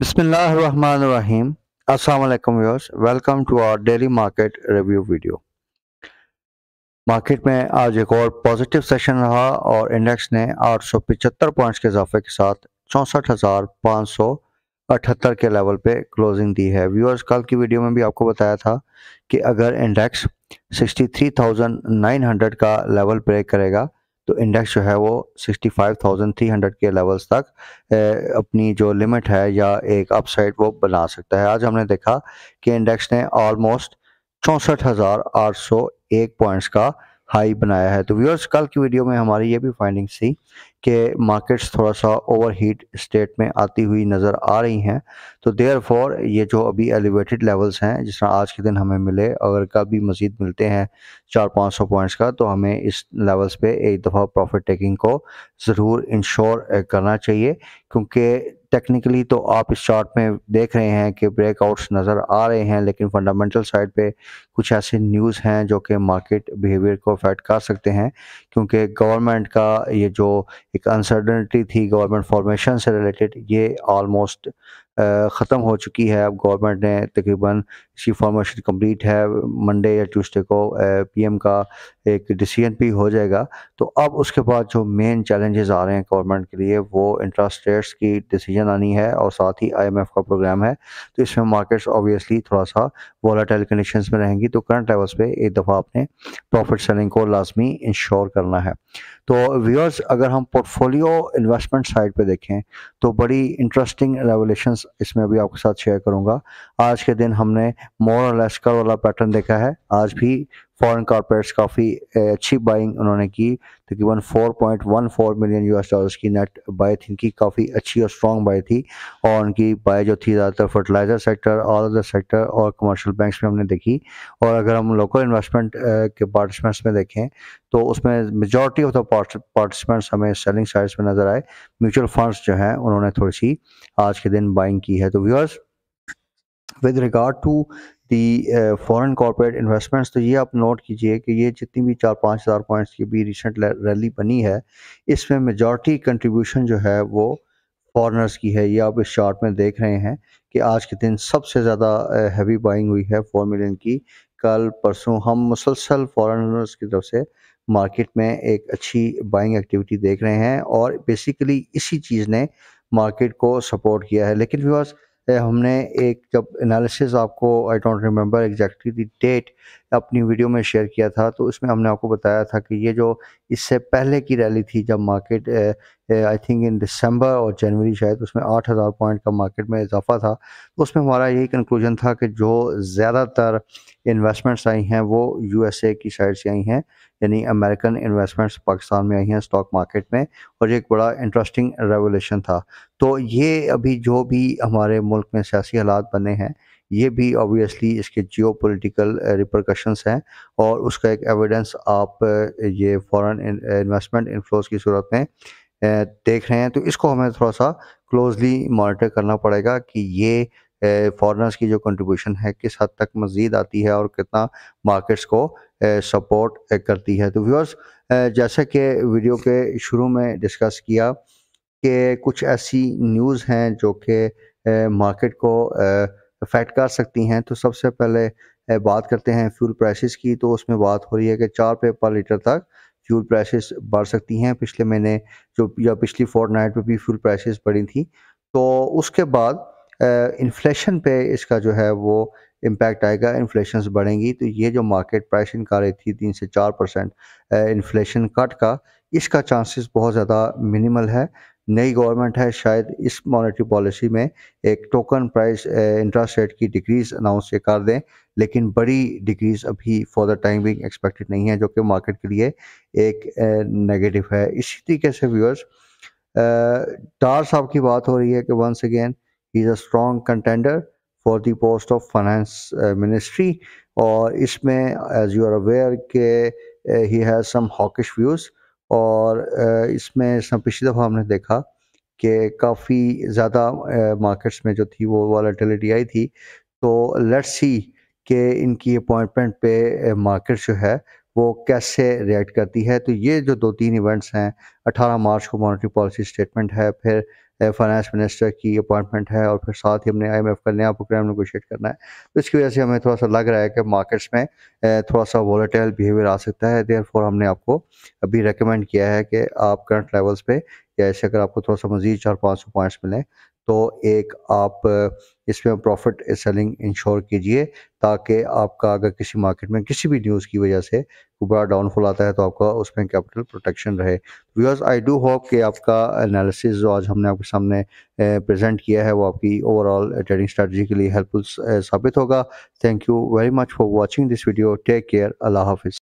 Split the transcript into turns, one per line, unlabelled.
Bismillahirrahmanirrahim. Assalamualaikum viewers. Welcome to our daily market review video. Market में आज एक और पॉजिटिव सेशन रहा और इंडेक्स ने 875 पॉइंट्स के इजाफे के साथ चौंसठ के लेवल पे क्लोजिंग दी है व्यूअर्स कल की वीडियो में भी आपको बताया था कि अगर इंडेक्स 63,900 का लेवल ब्रेक करेगा तो इंडेक्स जो है वो 65,300 के लेवल्स तक ए, अपनी जो लिमिट है या एक अपसाइड वो बना सकता है आज हमने देखा कि इंडेक्स ने ऑलमोस्ट चौंसठ पॉइंट्स का हाई बनाया है तो व्यूअर्स कल की वीडियो में हमारी ये भी फाइंडिंग्स थी कि मार्केट्स थोड़ा सा ओवरहीट स्टेट में आती हुई नज़र आ रही हैं तो देयर ये जो अभी एलिवेटेड लेवल्स हैं जिस तरह आज के दिन हमें मिले अगर कल भी मज़ीद मिलते हैं चार पाँच सौ पॉइंट्स का तो हमें इस लेवल्स पे एक दफ़ा प्रॉफिट टेकिंग को ज़रूर इंश्योर करना चाहिए क्योंकि टेक्निकली तो आप इस चार्ट में देख रहे हैं कि ब्रेकआउट्स नज़र आ रहे हैं लेकिन फंडामेंटल साइड पे कुछ ऐसे न्यूज़ हैं जो कि मार्केट बिहेवियर को अफेक्ट कर सकते हैं क्योंकि गवर्नमेंट का ये जो एक अनसर्टनिटी थी गवर्नमेंट फॉर्मेशन से रिलेटेड ये ऑलमोस्ट ख़त्म हो चुकी है अब गवर्नमेंट ने तकरीबन इसकी फॉर्मेशन कंप्लीट है मंडे या ट्यूसडे को पीएम का एक डिसीजन भी हो जाएगा तो अब उसके बाद जो मेन चैलेंजेस आ रहे हैं गवर्नमेंट के लिए वो इंटरेस्ट रेट्स की डिसीजन आनी है और साथ ही आईएमएफ का प्रोग्राम है तो इसमें मार्केट्स ऑब्वियसली थोड़ा सा वॉलाटाइल कंडीशन में रहेंगी तो करंट लेवल्स पर एक दफ़ा आपने प्रॉफिट सेलिंग को लाजमी इंश्योर करना है तो व्यूअर्स अगर हम पोर्टफोलियो इन्वेस्टमेंट साइड पर देखें तो बड़ी इंटरेस्टिंग रेवोलेशन इसमें भी आपके साथ शेयर करूंगा आज के दिन हमने मोर और लेस्कर वाला पैटर्न देखा है आज भी फॉरेन कॉरपोरेट्स काफ़ी अच्छी बाइंग उन्होंने की तकरीबन वन 4.14 मिलियन यूएस डॉलर्स की नेट बाय थी इनकी काफ़ी अच्छी और स्ट्रॉन्ग बाय थी और उनकी बाय जो थी ज़्यादातर fertiliser sector all other sector और कमर्शियल बैंक्स में हमने देखी और अगर हम लोकल इन्वेस्टमेंट के पार्टिसिपेंट्स में देखें तो उसमें मेजॉरिटी ऑफ द पार्टिसिपेंट्स हमें सेलिंग साइड्स में नज़र आए म्यूचुअल फंड्स जो हैं उन्होंने थोड़ी सी आज के दिन बाइंग की है तो viewers with regard to the foreign corporate investments तो ये आप नोट कीजिए कि ये जितनी भी चार पाँच हज़ार पॉइंट्स की भी रिसेंट रैली बनी है इसमें मेजॉरिटी कंट्रीब्यूशन जो है वो फॉरनर्स की है ये आप इस चार्ट में देख रहे हैं कि आज के दिन सबसे ज़्यादा हैवी बाइंग हुई है फोर मिलियन की कल परसों हम मुसलसल फॉरनर्स की तरफ से मार्केट में एक अच्छी बाइंग एक्टिविटी देख रहे हैं और बेसिकली इसी चीज़ ने मार्केट को सपोर्ट किया है लेकिन व्यूअर्स हमने एक जब एनालिसिस आपको I don't remember exactly the date अपनी वीडियो में शेयर किया था तो उसमें हमने आपको बताया था कि ये जो इससे पहले की रैली थी जब मार्केट आई थिंक इन दिसंबर और जनवरी शायद उसमें 8000 पॉइंट का मार्केट में इजाफा था तो उसमें हमारा यही कंक्लूजन था कि जो ज़्यादातर इन्वेस्टमेंट्स आई हैं वो यूएसए की साइड से आई हैं यानी अमेरिकन इन्वेस्टमेंट्स पाकिस्तान में आई हैं स्टॉक मार्केट में और ये एक बड़ा इंटरेस्टिंग रेवोल्यूशन था तो ये अभी जो भी हमारे मुल्क में सियासी हालात बने हैं ये भी ऑब्वियसली इसके जियो पोलिटिकल रिप्रकशंस हैं और उसका एक एविडेंस आप uh, ये फॉरेन इन्वेस्टमेंट इन्फ्लोज की सूरत में uh, देख रहे हैं तो इसको हमें थोड़ा सा क्लोजली मॉनिटर करना पड़ेगा कि ये फॉरनर्स uh, की जो कंट्रीब्यूशन है किस हद तक मज़ीद आती है और कितना मार्केट्स को सपोर्ट करती है तो व्यूअर्स जैसा कि वीडियो के शुरू में डिस्कस किया कि कुछ ऐसी न्यूज़ हैं जो कि मार्केट को अफेक्ट कर सकती हैं तो सबसे पहले बात करते हैं फ्यूल प्राइसेस की तो उसमें बात हो रही है कि चार रुपये पर लीटर तक फ्यूल प्राइसेस बढ़ सकती हैं पिछले महीने जो या पिछली फोर्थ नाइट पर भी फ्यूल प्राइसेस बढ़ी थी तो उसके बाद इन्फ्लेशन पे इसका जो है वो इम्पैक्ट आएगा इन्फ्लेशन बढ़ेंगी तो ये जो मार्केट प्राइस इनका रही थी तीन से चार परसेंट इन्फ्लेशन कट का इसका चांसेस बहुत ज़्यादा मिनिमल है नई गवर्नमेंट है शायद इस मॉनेटरी पॉलिसी में एक टोकन प्राइस इंटरेस्ट रेट की डिक्रीज अनाउंस ये कर दें लेकिन बड़ी डिक्रीज अभी for the time being expected नहीं है जो कि मार्केट के लिए एक नेगेटिव है इसी तरीके से व्यूअर्स डार साहब की बात हो रही है कि once again he is a strong contender for the post of finance ministry और इसमें एज यू आर अवेयर के he has some hawkish views और इसमें पिछली दफ़ा हमने देखा कि काफ़ी ज़्यादा मार्केट्स में जो थी वो वॉलेटिलिटी आई थी तो लेट्स सी के इनकी अपॉइंटमेंट पे मार्केट जो है वो कैसे रिएक्ट करती है तो ये जो दो तीन इवेंट्स हैं 18 मार्च को मॉनेटरी पॉलिसी स्टेटमेंट है फिर फाइनेंस मिनिस्टर की अपॉइंटमेंट है और फिर साथ ही हमने आईएमएफ का नया प्रोग्राम नगोशिएट करना है तो इसकी वजह से हमें थोड़ा सा लग रहा है कि मार्केट्स में थोड़ा सा वॉलेटाइल बिहेवियर आ सकता है देयर हमने आपको अभी रिकमेंड किया है कि आप करंट लेवल्स पे या ऐसे अगर आपको थोड़ा सा मजीद चार पाँच सौ पॉइंट्स मिलें तो एक आप इसमें प्रॉफिट सेलिंग इंश्योर कीजिए ताकि आपका अगर किसी मार्केट में किसी भी न्यूज़ की वजह से बड़ा डाउनफॉल आता है तो आपका उसमें कैपिटल प्रोटेक्शन रहे बिकॉज आई डू होप कि आपका एनालिसिस जो आज हमने आपके सामने प्रेजेंट किया है वो आपकी ओवरऑल ट्रेडिंग स्ट्रेटजी के लिए हेल्पफुल साबित होगा thank you very much for watching this video take care अल्लाह हाफिज़